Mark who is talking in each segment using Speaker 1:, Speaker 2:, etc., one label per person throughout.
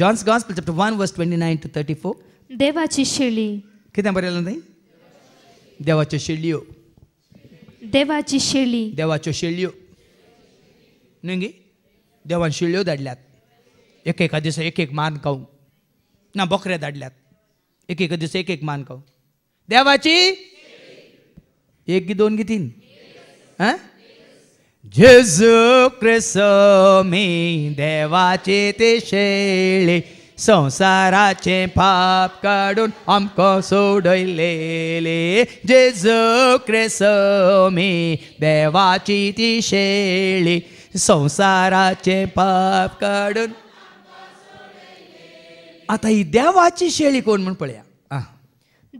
Speaker 1: John's Gospel, chapter 1, verse 29 to 34.
Speaker 2: देवाची शिळी
Speaker 1: किती बरेल नाही देवाच्या शिळयो
Speaker 2: देवाची शेळी
Speaker 1: देवाच्यो शिळयो न्ही देवान शिळयो धाडल्यात एक एका दिसा एक एक मान खाऊ ना बोकऱ्या धाडल्यात एक एका दिसा एक एक मान खाऊ देवाची एक गी दोन गी तीन हां जेजू मी देवाचे ते शेळे संसाराचे पाप काढून आमक सोडलेले जेजू मी देवाची ती शेळी संसाराचे पाप काढून आता ही देवाची शेळी कोण म्हणून पळया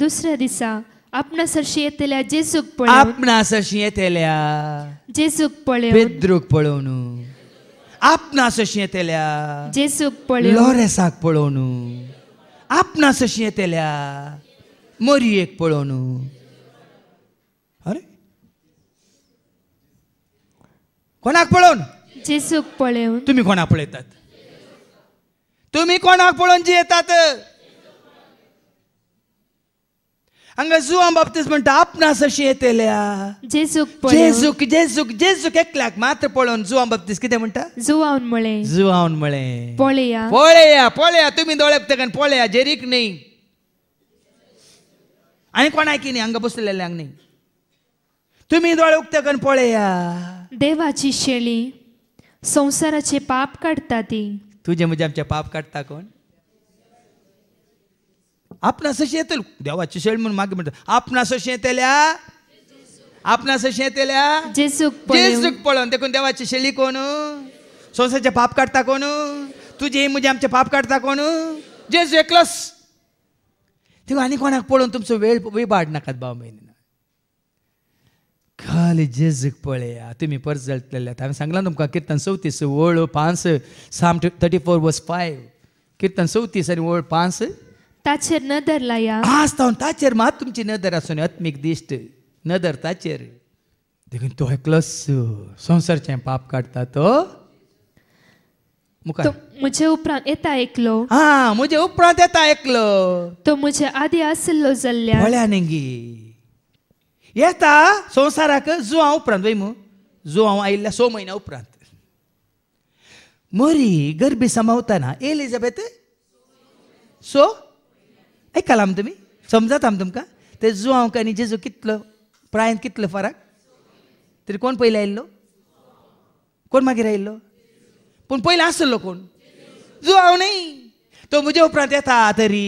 Speaker 1: दुसऱ्या दिसा आपणा सरशी
Speaker 2: येतेल्या जे सुख आपणा
Speaker 1: सरशी येतेल्या
Speaker 2: जे सुख पळ
Speaker 1: बेद्रुक पळवण आपणा सरशी येतेल्या जे सुख पळ लॉरेसाक पळवण आपणा सरशी येतेल्या मरी एक पळवण अरे कोणाक पळवून जे सुख पळवून तुम्ही कोणाक पळयतात तुम्ही कोणाक पळवून जी येतात हंगा जू आम बाबतीस म्हणटा आपणास अशी येतेल्या जेजूक जेजूक जेजूक जेजूक एकल्याक मात्र पळोवन जू आम बाबतीस कितें म्हणटा जू हांवन म्हळे जू हांवन म्हळे पळया पळया पळया तुमी दोळे तेगान पळया जेरीक न्ही आनी कोणाकी न्ही हांगा बसलेल्यांक न्ही तुमी दोळे उक्तेकन
Speaker 2: पळया देवाची शेळी संवसाराचे पाप काडटा ती
Speaker 1: तुजे म्हणजे आमचे पाप काडटा कोण आपणास येतील देवाची शेळ म्हणून मागे म्हणतात आपणास येतेल्या आपणास येतेल्या जेसूक पळोवन देखून देवाची शेळी कोण संसाचे पाप काढता कोण तुझे हे म्हणजे आमचे पाप काढता कोण जेजू एकलस तेव्हा आनी कोणाक पळोवन तुमचो वेळ विबाड नाकात भाव भयणी खाली जेजूक पळया तुम्ही परत जळतलेल्यात हांवें सांगला तुमकां किर्तन चवतीस वळ पांच साम थर्टी फोर वस फायव किर्तन चवतीस आनी वळ पांच ತಾಚೇರ್ ನದರ್ ಲಾಯ ಆಸ್ತವನ್ ताचेर मात तुमची नदर आसून आत्मीक दिश्ट नदर ताचेर देखून तो एकलोच संसारचे पाप काडटा तो मुखार म्हजे उपरांत येता एकलो हा म्हजे उपरांत येता एकलो तो म्हजे आदी आसलो जाल्ल्या वळ्या नेंगी येता संवसाराक जुवा उपरांत वय मु जुवांव आयिल्ल्या स म्हयन्या उपरांत मरी गर्भी सांबावतना एलिझाबेथ सो ऐकाल आम तुमी समजात आम तुमकां ते का आणि जेजू कितलो प्रायन कितलो फरक तरी कोण पयले आयिल्लो कोण मागीर आयिल्लो पूण पयलो आसलो कोण हांव न्ही तो म्हजे उपरांत येता तरी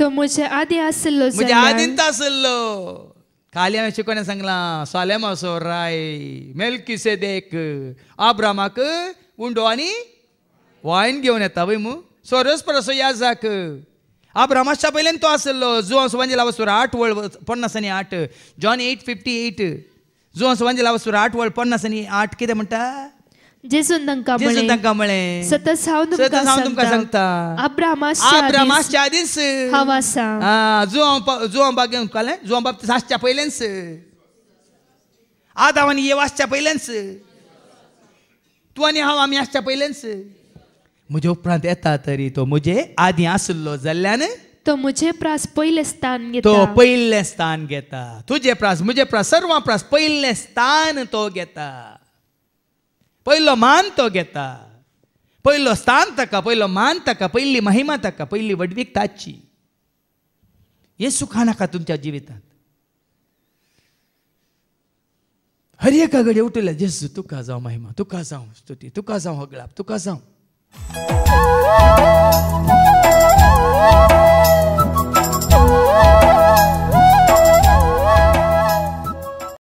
Speaker 1: तो म्हजे आदी आसलो म्हजे आदींत आसलो खाली हांवें शिकोवणे सांगलां सोलेम असो राय मेलकी से देख आब्रामाक उंडो आनी वायन घेवन येता पळय मू सोरस परसो जाक ಆ ಬ್ರಹ್ಮಶಾಪೈಲೆಂತೋ तो ಜೋ ಸುವಂಜಿ आठ ಆಟ್ ವರ್ಲ್ಡ್ ಪೊನ್ನಸನಿ आठ, जॉन एट फिफ्टी एट जो आठ वळ पन्नास आणि आठ किती म्हणटा जेसून तांकां जेसून म्हळें सतत
Speaker 2: हांव तुमकां सांगता आब्रामाच्या आब्रामाच्या आ
Speaker 1: मुझे उपरांत येता तरी तो मुझे आदी आसलो जाल्ल्यान तो मुझे प्रास पयले स्थान घेता तो पयले स्थान घेता तुजे प्रास मुझे प्रास सर्व प्रास पयले स्थान तो घेता पयलो मान तो घेता पयलो स्थान ताका पयलो मान ताका पयली महिमा ताका पयली वडवीक ताची हे सुखा नाका तुमच्या जिवितांत हर एका गडी उठल्या जेजू तुका जावं महिमा तुका जावं स्तुती तुका जावं हगळाप तुका जावं Música